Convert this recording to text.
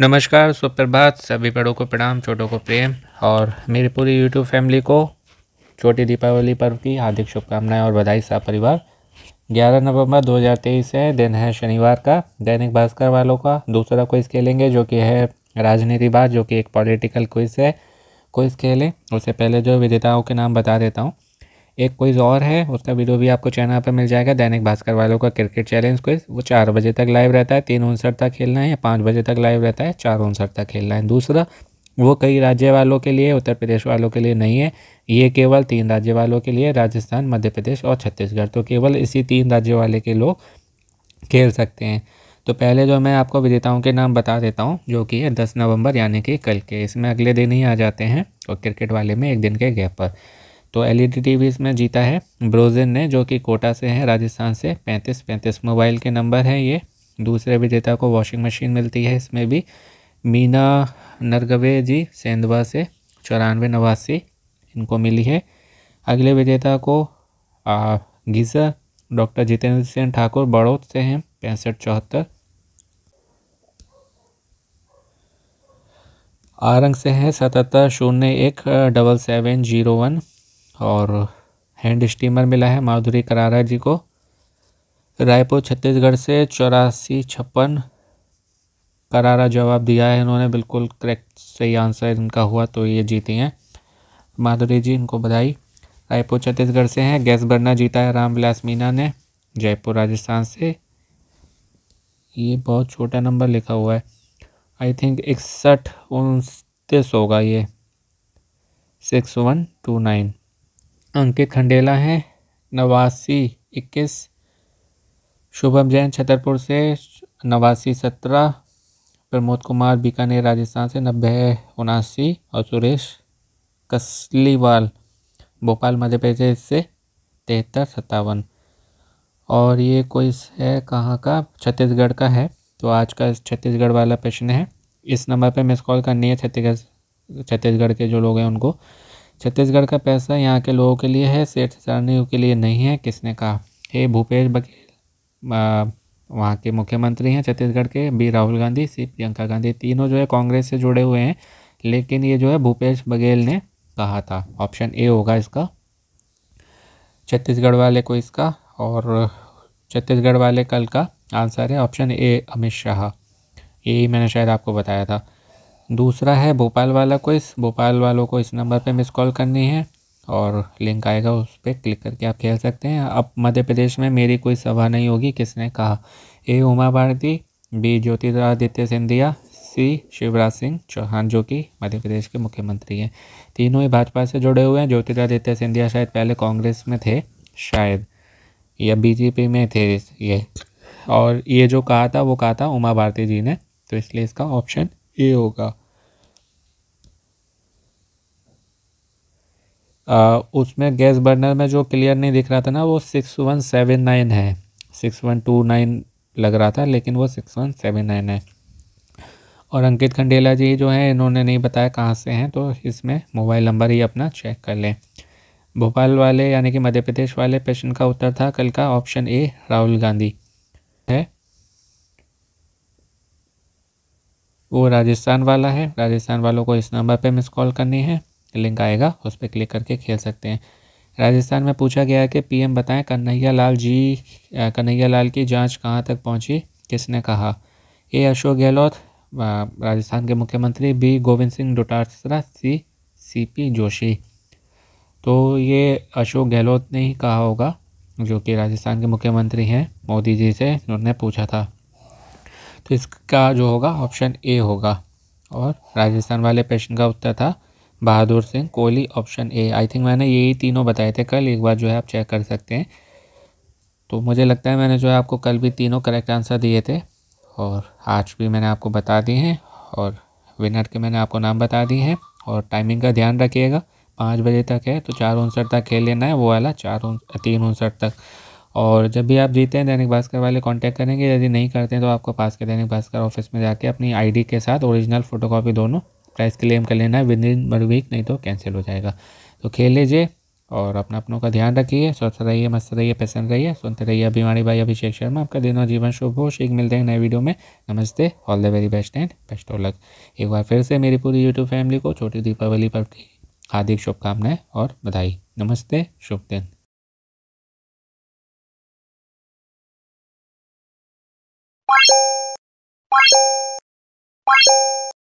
नमस्कार सुप्रभात सभी बड़ों को प्रणाम छोटों को प्रेम और मेरी पूरी यूट्यूब फैमिली को छोटी दीपावली पर्व की हार्दिक शुभकामनाएं और बधाई सा परिवार 11 नवंबर 2023 है दिन है शनिवार का दैनिक भास्कर वालों का दूसरा क्विज खेलेंगे जो कि है राजनीति बात जो कि एक पॉलिटिकल क्विज है क्विज खेलें उससे पहले जो विजेताओं के नाम बता देता हूँ एक क्विज़ और है उसका वीडियो भी आपको चैनल पर मिल जाएगा दैनिक भास्कर वालों का क्रिकेट चैलेंज क्विज़ वो चार बजे तक लाइव रहता है तीन उनसठ तक खेलना है या पाँच बजे तक लाइव रहता है चार उनसठ तक खेलना है दूसरा वो कई राज्य वालों के लिए उत्तर प्रदेश वालों के लिए नहीं है ये केवल तीन राज्य वालों के लिए राजस्थान मध्य प्रदेश और छत्तीसगढ़ तो केवल इसी तीन राज्य वाले के लोग खेल सकते हैं तो पहले जो मैं आपको विजेताओं के नाम बता देता हूँ जो कि है दस नवंबर यानी कि कल के इसमें अगले दिन ही आ जाते हैं और क्रिकेट वाले में एक दिन के गैप पर तो एल टीवी e इसमें जीता है ब्रोजिन ने जो कि कोटा से है राजस्थान से पैंतीस पैंतीस मोबाइल के नंबर हैं ये दूसरे विजेता को वॉशिंग मशीन मिलती है इसमें भी मीना नरगवे जी सेंधवा से चौरानवे नवासी इनको मिली है अगले विजेता को गीजर डॉक्टर जितेंद्र सिंह ठाकुर बड़ौद से हैं पैंसठ चौहत्तर आरंग से हैं सतहत्तर शून्य एक डबल सेवन जीरो वन और हैंड स्टीमर मिला है माधुरी करारा जी को रायपुर छत्तीसगढ़ से चौरासी छप्पन करारा जवाब दिया है इन्होंने बिल्कुल करेक्ट सही आंसर इनका हुआ तो ये जीती हैं माधुरी जी इनको बधाई रायपुर छत्तीसगढ़ से हैं गैस भरना जीता है रामविलास मीना ने जयपुर राजस्थान से ये बहुत छोटा नंबर लिखा हुआ है आई थिंक इकसठ उनतीस होगा ये six one two nine Ankit Khandela हैं नवासी इक्कीस शुभम जैन छतरपुर से नवासी सत्रह प्रमोद कुमार बीकानेर राजस्थान से नब्बे उनासी और सुरेश कसलीवाल भोपाल मध्य प्रदेश से तिहत्तर सत्तावन और ये कोई है कहाँ का छत्तीसगढ़ का है तो आज का छत्तीसगढ़ वाला प्रश्न है इस नंबर पे मिस कॉल करनी है छत्तीसगढ़ छत्तीसगढ़ के जो लोग हैं उनको छत्तीसगढ़ का पैसा यहाँ के लोगों के लिए है सेठ सरणियों के लिए नहीं है किसने कहा हे भूपेश बघेल वहाँ के मुख्यमंत्री हैं छत्तीसगढ़ के बी राहुल गांधी सी प्रियंका गांधी तीनों जो है कांग्रेस से जुड़े हुए हैं लेकिन ये जो है भूपेश बघेल ने कहा था ऑप्शन ए होगा इसका छत्तीसगढ़ वाले को इसका और छत्तीसगढ़ वाले कल का आंसर है ऑप्शन ए अमित शाह यही मैंने शायद आपको बताया था दूसरा है भोपाल वाला क्विज भोपाल वालों को इस नंबर पे मिस कॉल करनी है और लिंक आएगा उस पर क्लिक करके आप खेल सकते हैं अब मध्य प्रदेश में मेरी कोई सभा नहीं होगी किसने कहा A Uma Bharti B Jyotiraditya Scindia C Shivraj Singh Chouhan जो कि मध्य प्रदेश के मुख्यमंत्री हैं तीनों ही भाजपा से जुड़े हुए हैं ज्योतिरादित्य सिंधिया शायद पहले कांग्रेस में थे शायद या बीजेपी में थे ये और ये जो कहा था वो कहा था उमा भारती जी ने तो इसलिए इसका ऑप्शन ए होगा आ, उसमें गैस बर्नर में जो क्लियर नहीं दिख रहा था ना वो सिक्स वन सेवन नाइन है सिक्स वन टू नाइन लग रहा था लेकिन वो सिक्स वन सेवन नाइन है और अंकित खंडेला जी जो हैं इन्होंने नहीं बताया कहाँ से हैं तो इसमें मोबाइल नंबर ही अपना चेक कर लें भोपाल वाले यानी कि मध्य प्रदेश वाले प्रश्न का उत्तर था कल का ऑप्शन ए राहुल गांधी है वो राजस्थान वाला है राजस्थान वालों को इस नंबर पे मिस कॉल करनी है लिंक आएगा उस पर क्लिक करके खेल सकते हैं राजस्थान में पूछा गया है कि पीएम बताएं कन्हैया लाल जी कन्हैया लाल की जांच कहां तक पहुंची किसने कहा ए अशोक गहलोत राजस्थान के मुख्यमंत्री B Govind Singh Dotasra C CP Joshi तो ये अशोक गहलोत ने ही कहा होगा जो कि राजस्थान के मुख्यमंत्री हैं मोदी जी से उन्होंने पूछा था तो इसका जो होगा ऑप्शन ए होगा और राजस्थान वाले प्रश्न का उत्तर था Bahadur Singh Kohli option A I think मैंने यही तीनों बताए थे कल एक बार जो है आप चेक कर सकते हैं तो मुझे लगता है मैंने जो है आपको कल भी तीनों करेक्ट आंसर दिए थे और आज भी मैंने आपको बता दिए हैं और विनर के मैंने आपको नाम बता दिए हैं और टाइमिंग का ध्यान रखिएगा पाँच बजे तक है तो चार उनसठ तक खेल लेना है वो वाला चार तीन उनसठ तक और जब भी आप जीते हैं दैनिक भास्कर वाले कांटेक्ट करेंगे यदि नहीं करते हैं तो आपको पास के दैनिक भास्कर ऑफिस में जाके अपनी आईडी के साथ ओरिजिनल फोटोकॉपी दोनों प्राइस क्लेम कर लेना है विद इन वन वीक नहीं तो कैंसिल हो जाएगा तो खेल लीजिए और अपना अपनों का ध्यान रखिए स्वस्थ रहिए मस्त रहिए प्रसन्न रहिए सुनते रहिए अभिमानी भाई अभिषेक शर्मा आपका दिन और जीवन शुभ हो शीख मिलते हैं नए वीडियो में नमस्ते all the very best and best luck एक बार फिर से मेरी पूरी यूट्यूब फैमिली को छोटी दीपावली पर की हार्दिक शुभकामनाएं और बधाई नमस्ते शुभ दिन ピッ!